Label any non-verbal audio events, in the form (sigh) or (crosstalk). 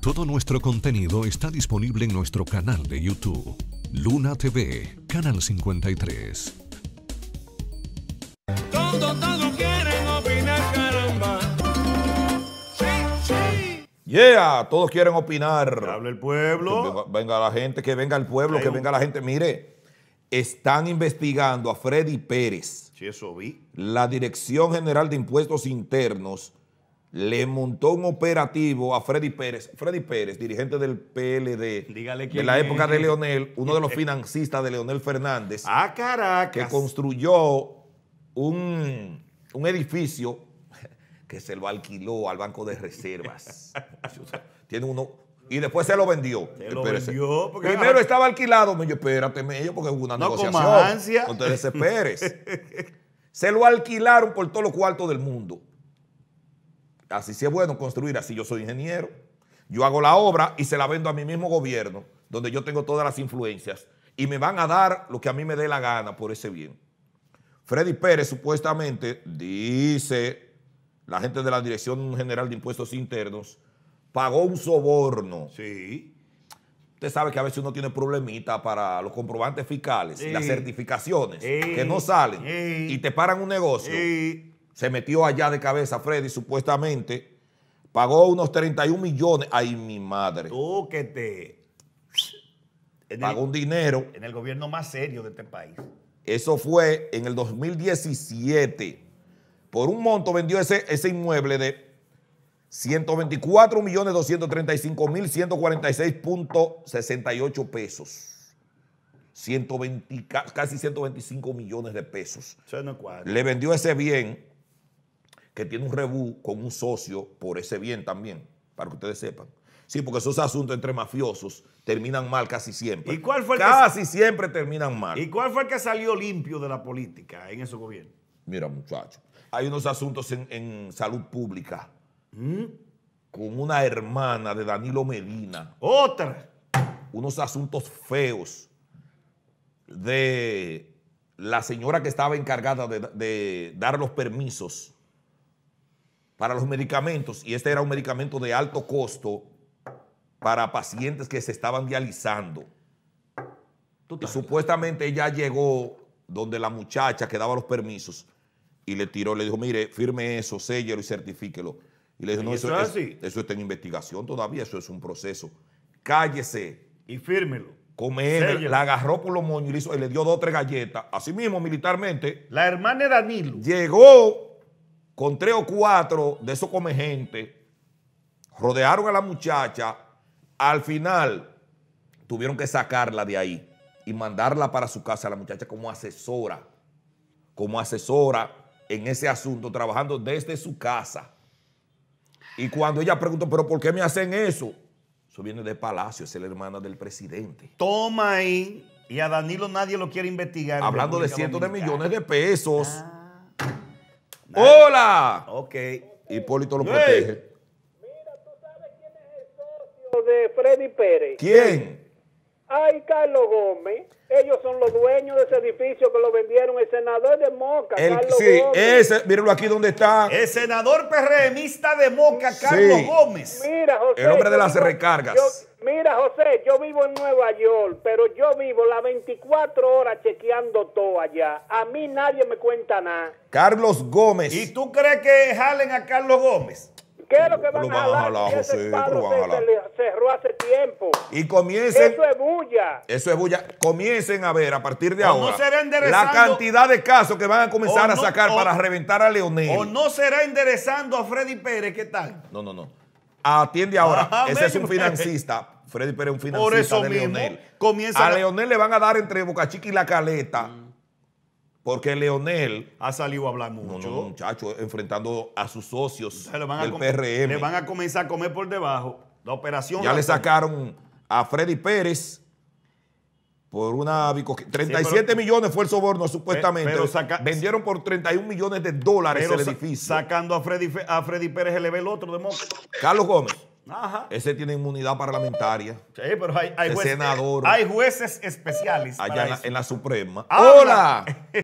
Todo nuestro contenido está disponible en nuestro canal de YouTube, Luna TV, Canal 53. Todo, todo quieren opinar, caramba. Sí, sí. Yeah, todos quieren opinar. Que hable el pueblo. Que venga, la gente, que venga el pueblo, que venga la gente. Mire, están investigando a Freddy Pérez. Sí, eso vi. La Dirección General de Impuestos Internos le montó un operativo a Freddy Pérez. Freddy Pérez, dirigente del PLD, Dígale de la época de Leonel, uno de los eh, eh. financistas de Leonel Fernández. Ah, caracas. Que construyó un, edificio que se lo alquiló al Banco de Reservas. (laughs) Tiene uno, y después se lo vendió. Se lo vendió Primero estaba alquilado. Me dijo, espérate, medio porque hubo una no negociación. Con (laughs) se lo alquilaron por todos los cuartos del mundo. Así es bueno construir, así yo soy ingeniero. Yo hago la obra y se la vendo a mi mismo gobierno, donde yo tengo todas las influencias, y me van a dar lo que a mí me dé la gana por ese bien. Freddy Pérez supuestamente dice, la gente de la Dirección General de Impuestos Internos, pagó un soborno. Sí. Usted sabe que a veces uno tiene problemita para los comprobantes fiscales, y las certificaciones que no salen y te paran un negocio se metió allá de cabeza Freddy, supuestamente, pagó unos 31 millones. Ay, mi madre. Tú que te... Pagó un dinero. En el gobierno más serio de este país. Eso fue en el 2017. Por un monto vendió ese, ese inmueble de 124.235.146.68 millones pesos. casi 125 millones de pesos. No Le vendió ese bien que tiene un rebú con un socio por ese bien también, para que ustedes sepan. Sí, porque esos asuntos entre mafiosos terminan mal casi siempre. ¿Y cuál fue casi siempre terminan mal. ¿Y cuál fue el que salió limpio de la política en ese gobierno? Mira, muchachos, hay unos asuntos en, salud pública ¿Mm? con una hermana de Danilo Medina. Otra. Unos asuntos feos de la señora que estaba encargada de dar los permisos para los medicamentos, y este era un medicamento de alto costo para pacientes que se estaban dializando. Y supuestamente ella llegó donde la muchacha que daba los permisos y le tiró, le dijo, mire, firme eso, séllelo y certifíquelo. Y le dijo, no, eso, está en investigación todavía, eso es un proceso. Cállese. Y fírmelo. él. la agarró por los moños y le, dio dos o tres galletas. Así mismo, militarmente. La hermana de Danilo. Llegó con tres o cuatro de esos come gente, rodearon a la muchacha, al final tuvieron que sacarla de ahí y mandarla para su casa, la muchacha como asesora, como asesora en ese asunto, trabajando desde su casa. Y cuando ella preguntó, pero ¿por qué me hacen eso? Eso viene de Palacio, es la hermana del presidente. Toma ahí. Y a Danilo nadie lo quiere investigar. Hablando de cientos de millones de pesos. Ah. ¡Hola! Ok. Hipólito lo protege. Mira, tú sabes quién es el socio de Freddy Pérez. ¿Quién? Ay, Carlos Gómez. Ellos son los dueños de ese edificio que lo vendieron el senador de Moca, Carlos sí, Gómez. Ese, mírenlo aquí donde está. El senador perremista de Moca, Carlos Gómez. Mira, José. El hombre de las recargas. Mira, José, yo vivo en Nueva York, pero yo vivo las 24 horas chequeando todo allá. A mí nadie me cuenta nada. Carlos Gómez. ¿Y tú crees que jalen a Carlos Gómez? ¿Qué es lo que van, a jalar? José, van Se cerró hace tiempo. Y comiencen... Eso es bulla. Eso es bulla. Comiencen a ver a partir de ahora la cantidad de casos que van a comenzar a sacar para reventar a Leonel. O no será enderezando a Freddy Pérez, ¿qué tal? No, no, no. Atiende ahora. Ese es un financista. Freddy Pérez es un financista de Leonel. Comienza a Leonel le van a dar entre Boca Chica y La Caleta. Porque Leonel ha salido a hablar mucho. No, enfrentando a sus socios el van PRM. Le van a comenzar a comer por debajo. La operación. Ya le sacaron a Freddy Pérez por una 37 millones fue el soborno, supuestamente. Vendieron por 31 millones de dólares el edificio. Sacando a Freddy, a Freddy Pérez el el otro demócrata. Carlos Gómez. Ajá. Ese tiene inmunidad parlamentaria. Sí, pero hay, hay jueces, senador. Hay jueces especiales. Allá en, La, en, la, Suprema. ¡Hola! (laughs)